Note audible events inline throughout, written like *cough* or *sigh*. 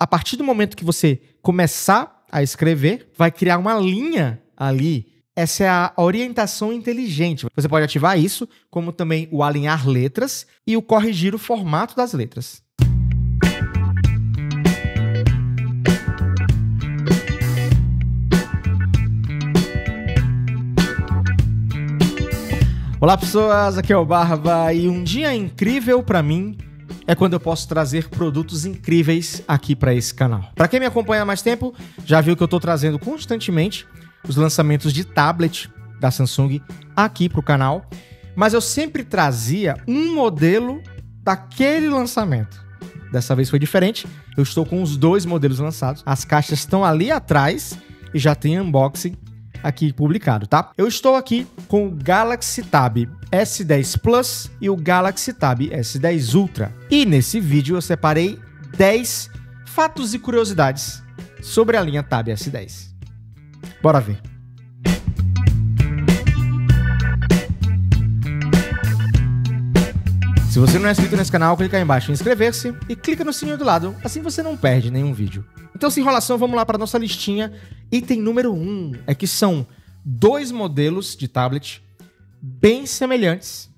a partir do momento que você começar a escrever, vai criar uma linha ali. Essa é a orientação inteligente. Você pode ativar isso, como também o alinhar letras e o corrigir o formato das letras. Olá pessoas, aqui é o Barba e um dia incrível para mim é quando eu posso trazer produtos incríveis aqui para esse canal. Para quem me acompanha há mais tempo, já viu que eu estou trazendo constantemente os lançamentos de tablet da Samsung aqui para o canal, mas eu sempre trazia um modelo daquele lançamento. Dessa vez foi diferente, eu estou com os dois modelos lançados, as caixas estão ali atrás e já tem unboxing aqui publicado, tá? Eu estou aqui com o Galaxy Tab S10 Plus e o Galaxy Tab S10 Ultra. E nesse vídeo eu separei 10 fatos e curiosidades sobre a linha Tab S10. Bora ver. Se você não é inscrito nesse canal, clica aí embaixo em inscrever-se e clica no sininho do lado, assim você não perde nenhum vídeo. Então, sem enrolação, vamos lá para nossa listinha. Item número 1 um é que são dois modelos de tablet bem semelhantes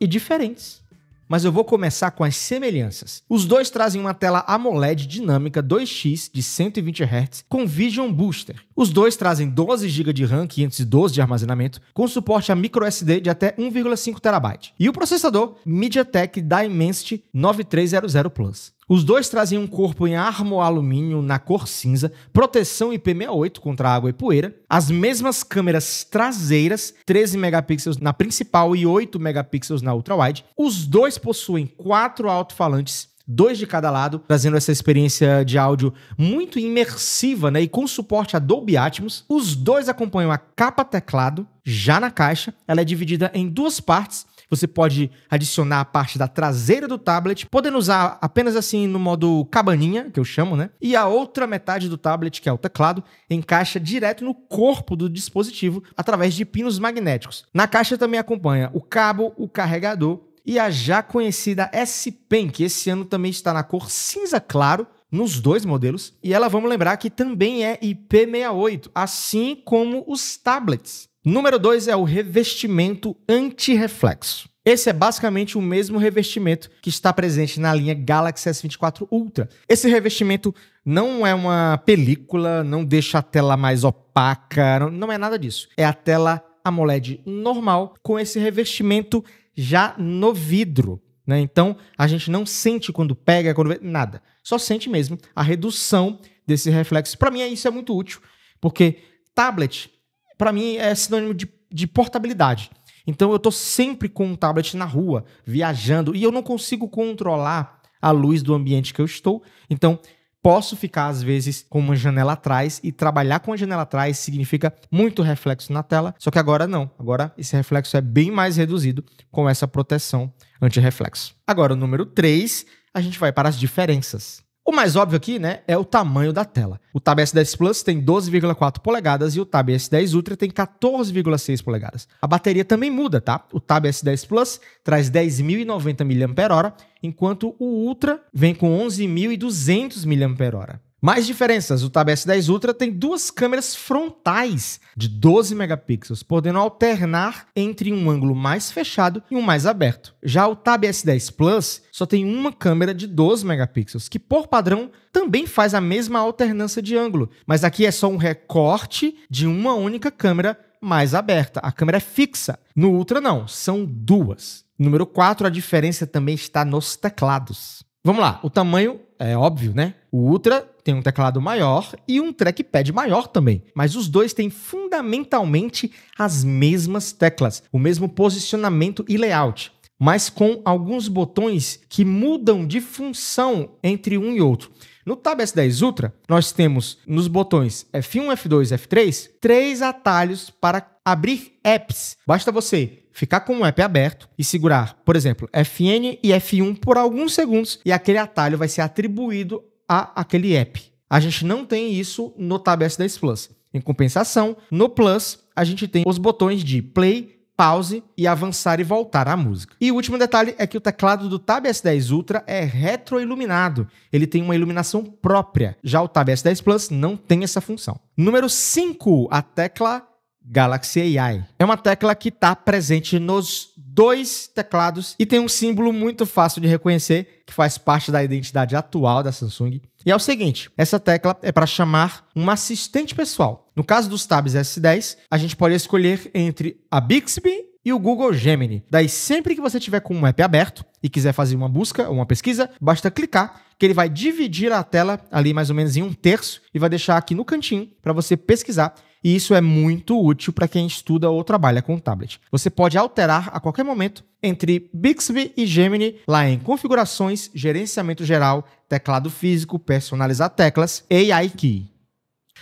e diferentes. Mas eu vou começar com as semelhanças. Os dois trazem uma tela AMOLED dinâmica 2x de 120 Hz com Vision Booster. Os dois trazem 12 GB de RAM, 512 de armazenamento, com suporte a microSD de até 1,5 TB. E o processador MediaTek Dimensity 9300 Plus. Os dois trazem um corpo em armo-alumínio na cor cinza, proteção IP68 contra água e poeira, as mesmas câmeras traseiras, 13 megapixels na principal e 8 megapixels na ultrawide. Os dois possuem quatro alto-falantes dois de cada lado, trazendo essa experiência de áudio muito imersiva, né? E com suporte a Dolby Atmos. Os dois acompanham a capa teclado já na caixa. Ela é dividida em duas partes. Você pode adicionar a parte da traseira do tablet, podendo usar apenas assim no modo cabaninha, que eu chamo, né? E a outra metade do tablet, que é o teclado, encaixa direto no corpo do dispositivo através de pinos magnéticos. Na caixa também acompanha o cabo, o carregador e a já conhecida S-Pen, que esse ano também está na cor cinza claro nos dois modelos. E ela, vamos lembrar, que também é IP68, assim como os tablets. Número 2 é o revestimento anti-reflexo. Esse é basicamente o mesmo revestimento que está presente na linha Galaxy S24 Ultra. Esse revestimento não é uma película, não deixa a tela mais opaca, não, não é nada disso. É a tela AMOLED normal com esse revestimento já no vidro. Né? Então a gente não sente quando pega, quando nada. Só sente mesmo a redução desse reflexo. Para mim isso é muito útil, porque tablet para mim, é sinônimo de, de portabilidade. Então eu tô sempre com um tablet na rua, viajando, e eu não consigo controlar a luz do ambiente que eu estou. Então, posso ficar às vezes com uma janela atrás e trabalhar com a janela atrás significa muito reflexo na tela, só que agora não. Agora esse reflexo é bem mais reduzido com essa proteção anti-reflexo. Agora, o número 3, a gente vai para as diferenças. O mais óbvio aqui, né, é o tamanho da tela. O Tab S10 Plus tem 12,4 polegadas e o Tab S10 Ultra tem 14,6 polegadas. A bateria também muda, tá? O Tab S10 Plus traz 10.090 mAh, enquanto o Ultra vem com 11.200 mAh. Mais diferenças, o Tab S10 Ultra tem duas câmeras frontais de 12 megapixels, podendo alternar entre um ângulo mais fechado e um mais aberto. Já o Tab S10 Plus só tem uma câmera de 12 megapixels, que por padrão também faz a mesma alternância de ângulo, mas aqui é só um recorte de uma única câmera mais aberta. A câmera é fixa. No Ultra não, são duas. Número 4, a diferença também está nos teclados. Vamos lá, o tamanho é óbvio, né? O Ultra tem um teclado maior e um trackpad maior também, mas os dois têm fundamentalmente as mesmas teclas, o mesmo posicionamento e layout, mas com alguns botões que mudam de função entre um e outro. No Tab S10 Ultra, nós temos nos botões F1, F2 F3 três atalhos para abrir apps. Basta você ficar com um app aberto e segurar, por exemplo, Fn e F1 por alguns segundos e aquele atalho vai ser atribuído a aquele app. A gente não tem isso no Tab S10 Plus. Em compensação, no Plus, a gente tem os botões de play, pause e avançar e voltar à música. E o último detalhe é que o teclado do Tab S10 Ultra é retroiluminado. Ele tem uma iluminação própria. Já o Tab S10 Plus não tem essa função. Número 5, a tecla Galaxy AI. É uma tecla que está presente nos dois teclados e tem um símbolo muito fácil de reconhecer, que faz parte da identidade atual da Samsung. E é o seguinte: essa tecla é para chamar um assistente pessoal. No caso dos tabs S10, a gente pode escolher entre a Bixby e o Google Gemini. Daí, sempre que você tiver com um app aberto e quiser fazer uma busca ou uma pesquisa, basta clicar que ele vai dividir a tela ali mais ou menos em um terço e vai deixar aqui no cantinho para você pesquisar e isso é muito útil para quem estuda ou trabalha com tablet. Você pode alterar a qualquer momento entre Bixby e Gemini lá em Configurações, Gerenciamento Geral, Teclado Físico, Personalizar Teclas, AI Key.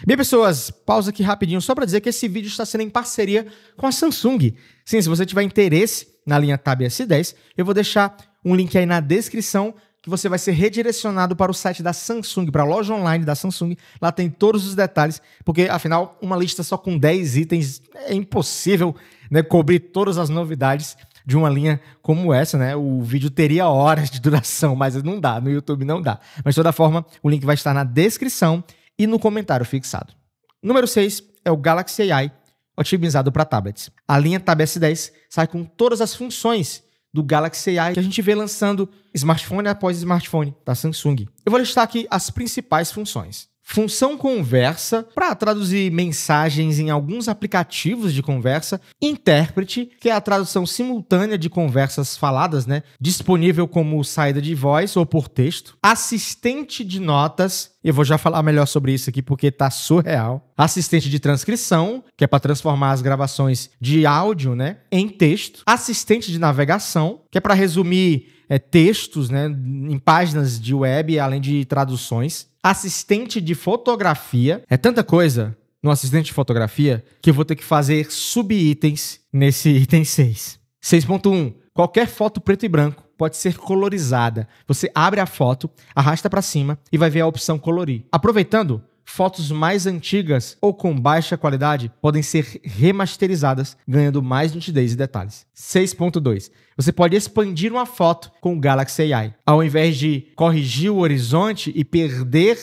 Bem, pessoas, pausa aqui rapidinho só para dizer que esse vídeo está sendo em parceria com a Samsung. Sim, se você tiver interesse na linha Tab S10, eu vou deixar um link aí na descrição que você vai ser redirecionado para o site da Samsung, para a loja online da Samsung. Lá tem todos os detalhes, porque afinal, uma lista só com 10 itens é impossível né, cobrir todas as novidades de uma linha como essa, né? O vídeo teria horas de duração, mas não dá, no YouTube não dá. Mas de toda forma, o link vai estar na descrição e no comentário fixado. Número 6 é o Galaxy AI, otimizado para tablets. A linha Tab S10 sai com todas as funções do Galaxy AI que a gente vê lançando smartphone após smartphone da tá, Samsung. Eu vou listar aqui as principais funções função conversa para traduzir mensagens em alguns aplicativos de conversa, intérprete, que é a tradução simultânea de conversas faladas, né, disponível como saída de voz ou por texto, assistente de notas, eu vou já falar melhor sobre isso aqui porque tá surreal. Assistente de transcrição, que é para transformar as gravações de áudio, né, em texto. Assistente de navegação, que é para resumir é, textos, né, em páginas de web, além de traduções assistente de fotografia. É tanta coisa no assistente de fotografia que eu vou ter que fazer subitens nesse *laughs* item 6. 6.1. Qualquer foto preto e branco pode ser colorizada. Você abre a foto, arrasta para cima e vai ver a opção colorir. Aproveitando, Fotos mais antigas ou com baixa qualidade podem ser remasterizadas, ganhando mais nitidez e detalhes. 6.2. Você pode expandir uma foto com o Galaxy AI. Ao invés de corrigir o horizonte e perder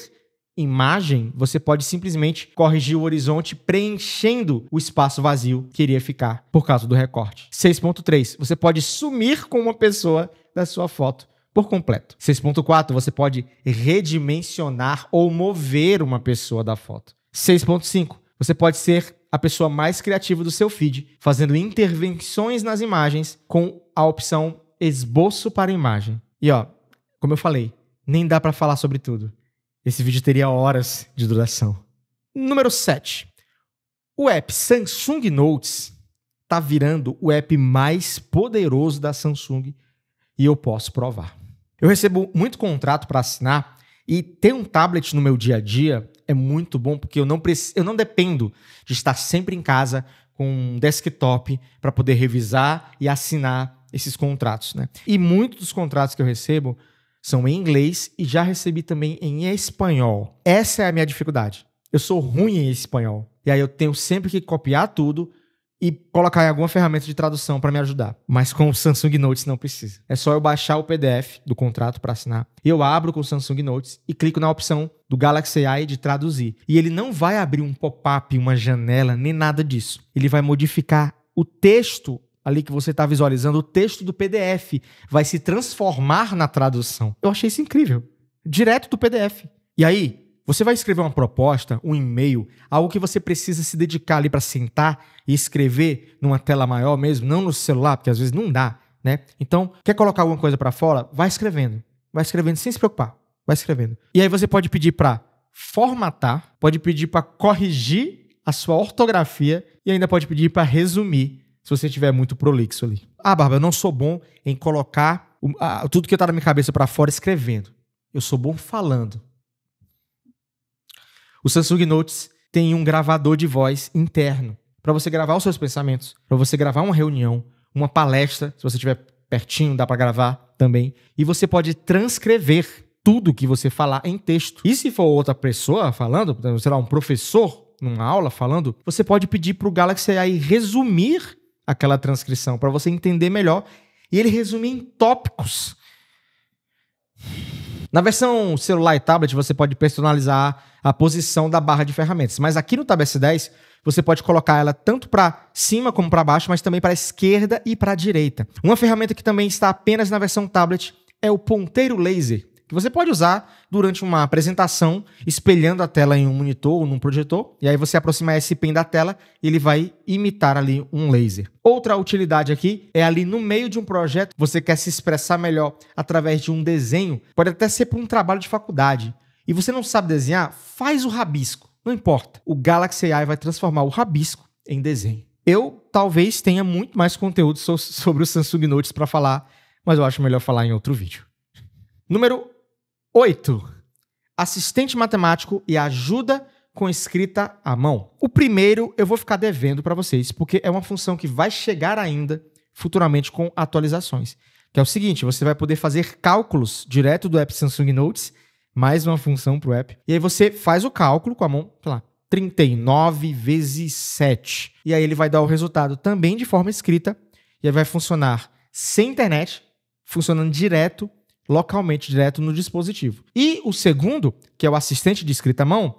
imagem, você pode simplesmente corrigir o horizonte preenchendo o espaço vazio que iria ficar por causa do recorte. 6.3. Você pode sumir com uma pessoa da sua foto por completo. 6.4, você pode redimensionar ou mover uma pessoa da foto. 6.5, você pode ser a pessoa mais criativa do seu feed, fazendo intervenções nas imagens com a opção esboço para imagem. E ó, como eu falei, nem dá para falar sobre tudo. Esse vídeo teria horas de duração. Número 7. O app Samsung Notes está virando o app mais poderoso da Samsung e eu posso provar. Eu recebo muito contrato para assinar e ter um tablet no meu dia a dia é muito bom porque eu não, eu não dependo de estar sempre em casa com um desktop para poder revisar e assinar esses contratos. Né? E muitos dos contratos que eu recebo são em inglês e já recebi também em espanhol. Essa é a minha dificuldade. Eu sou ruim em espanhol. E aí eu tenho sempre que copiar tudo, e colocar em alguma ferramenta de tradução para me ajudar. Mas com o Samsung Notes não precisa. É só eu baixar o PDF do contrato para assinar. Eu abro com o Samsung Notes e clico na opção do Galaxy AI de traduzir. E ele não vai abrir um pop-up, uma janela, nem nada disso. Ele vai modificar o texto ali que você está visualizando, o texto do PDF vai se transformar na tradução. Eu achei isso incrível. Direto do PDF. E aí, você vai escrever uma proposta, um e-mail, algo que você precisa se dedicar ali para sentar e escrever numa tela maior mesmo, não no celular, porque às vezes não dá, né? Então, quer colocar alguma coisa para fora? Vai escrevendo. Vai escrevendo sem se preocupar. Vai escrevendo. E aí você pode pedir para formatar, pode pedir para corrigir a sua ortografia e ainda pode pedir para resumir, se você tiver muito prolixo ali. Ah, Bárbara, eu não sou bom em colocar o, a, tudo que tá na minha cabeça para fora escrevendo. Eu sou bom falando. O Samsung Notes tem um gravador de voz interno para você gravar os seus pensamentos, para você gravar uma reunião, uma palestra, se você estiver pertinho, dá para gravar também. E você pode transcrever tudo que você falar em texto. E se for outra pessoa falando, sei lá, um professor numa aula falando, você pode pedir para o Galaxy AI resumir aquela transcrição para você entender melhor. E ele resume em tópicos. Na versão celular e tablet, você pode personalizar a posição da barra de ferramentas, mas aqui no Tab S10 você pode colocar ela tanto para cima como para baixo, mas também para a esquerda e para a direita. Uma ferramenta que também está apenas na versão tablet é o ponteiro laser que você pode usar durante uma apresentação, espelhando a tela em um monitor ou num projetor, e aí você aproxima esse pen da tela e ele vai imitar ali um laser. Outra utilidade aqui é ali no meio de um projeto, você quer se expressar melhor através de um desenho, pode até ser para um trabalho de faculdade, e você não sabe desenhar, faz o rabisco, não importa. O Galaxy AI vai transformar o rabisco em desenho. Eu talvez tenha muito mais conteúdo sobre o Samsung Notes para falar, mas eu acho melhor falar em outro vídeo. Número 8. Assistente matemático e ajuda com escrita à mão. O primeiro eu vou ficar devendo para vocês, porque é uma função que vai chegar ainda futuramente com atualizações. Que é o seguinte, você vai poder fazer cálculos direto do app Samsung Notes, mais uma função para o app. E aí você faz o cálculo com a mão, sei lá, 39 vezes 7. E aí ele vai dar o resultado também de forma escrita, e aí vai funcionar sem internet, funcionando direto localmente direto no dispositivo. E o segundo, que é o assistente de escrita à mão,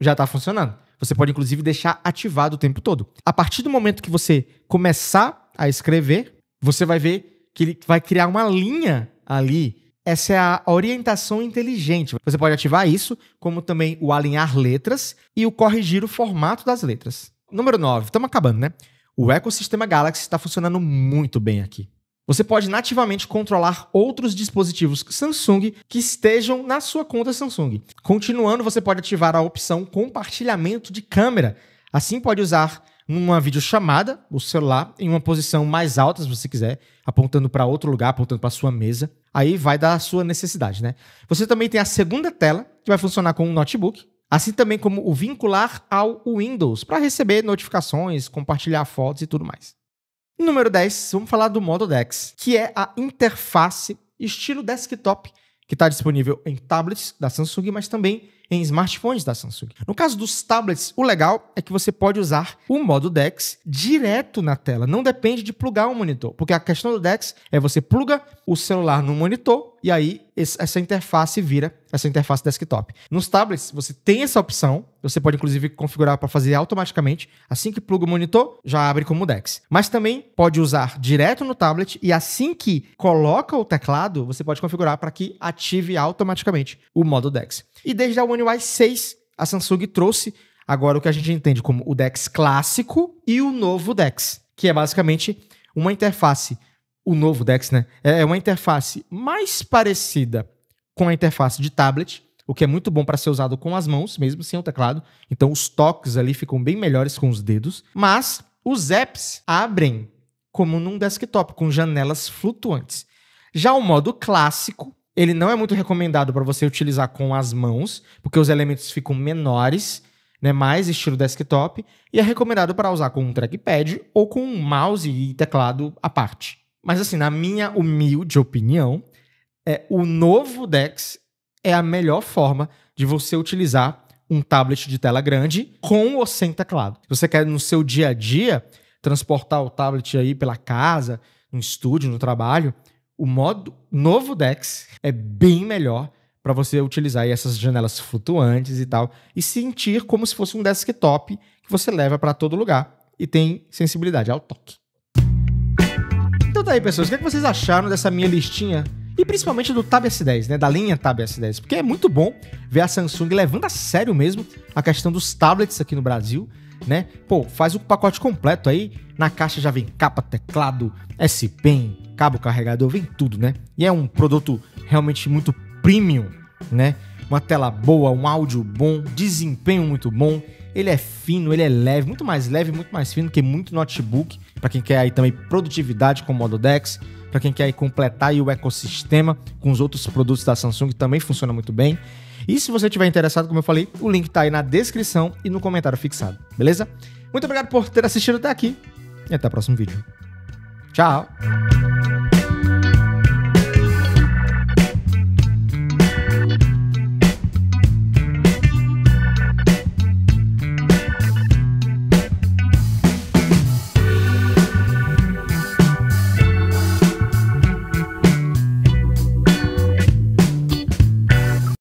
já está funcionando. Você pode inclusive deixar ativado o tempo todo. A partir do momento que você começar a escrever, você vai ver que ele vai criar uma linha ali. Essa é a orientação inteligente. Você pode ativar isso, como também o alinhar letras e o corrigir o formato das letras. Número 9, estamos acabando, né? O ecossistema Galaxy está funcionando muito bem aqui. Você pode nativamente controlar outros dispositivos Samsung que estejam na sua conta Samsung. Continuando, você pode ativar a opção compartilhamento de câmera. Assim pode usar numa videochamada o celular em uma posição mais alta, se você quiser, apontando para outro lugar, apontando para sua mesa. Aí vai da sua necessidade, né? Você também tem a segunda tela, que vai funcionar com um notebook, assim também como o vincular ao Windows para receber notificações, compartilhar fotos e tudo mais. Número 10, vamos falar do modo Dex, que é a interface estilo desktop que está disponível em tablets da Samsung, mas também em smartphones da Samsung. No caso dos tablets, o legal é que você pode usar o modo DeX direto na tela, não depende de plugar um monitor, porque a questão do DeX é você pluga o celular no monitor e aí essa interface vira essa interface desktop. Nos tablets, você tem essa opção, você pode inclusive configurar para fazer automaticamente. Assim que pluga o monitor, já abre como DeX. Mas também pode usar direto no tablet e assim que coloca o teclado, você pode configurar para que ative automaticamente o modo DeX. E desde a One UI 6, a Samsung trouxe agora o que a gente entende como o DeX clássico e o novo DeX, que é basicamente uma interface o novo DeX, né? É, é uma interface mais parecida com a interface de tablet, o que é muito bom para ser usado com as mãos, mesmo sem o teclado. Então os toques ali ficam bem melhores com os dedos, mas os apps abrem como num desktop com janelas flutuantes. Já o modo clássico, ele não é muito recomendado para você utilizar com as mãos, porque os elementos ficam menores, né, mais estilo desktop, e é recomendado para usar com um trackpad ou com um mouse e teclado à parte. Mas assim, na minha humilde opinião, é, o novo Dex é a melhor forma de você utilizar um tablet de tela grande com ou sem teclado. Se você quer no seu dia a dia transportar o tablet aí pela casa, no estúdio, no trabalho, o modo novo Dex é bem melhor para você utilizar essas janelas flutuantes e tal e sentir como se fosse um desktop que você leva para todo lugar e tem sensibilidade ao toque. Conta aí, pessoas, o que, é que vocês acharam dessa minha listinha? E principalmente do Tab S10, né? Da linha Tab S10. Porque é muito bom ver a Samsung levando a sério mesmo a questão dos tablets aqui no Brasil, né? Pô, faz o pacote completo aí. Na caixa já vem capa, teclado, S-Pen, cabo carregador, vem tudo, né? E é um produto realmente muito premium, né? Uma tela boa, um áudio bom, desempenho muito bom. Ele é fino, ele é leve, muito mais leve, muito mais fino que muito notebook. Para quem quer aí também produtividade com o modo DeX, para quem quer aí completar aí o ecossistema com os outros produtos da Samsung também funciona muito bem. E se você tiver interessado, como eu falei, o link tá aí na descrição e no comentário fixado, beleza? Muito obrigado por ter assistido até aqui e até o próximo vídeo. Tchau!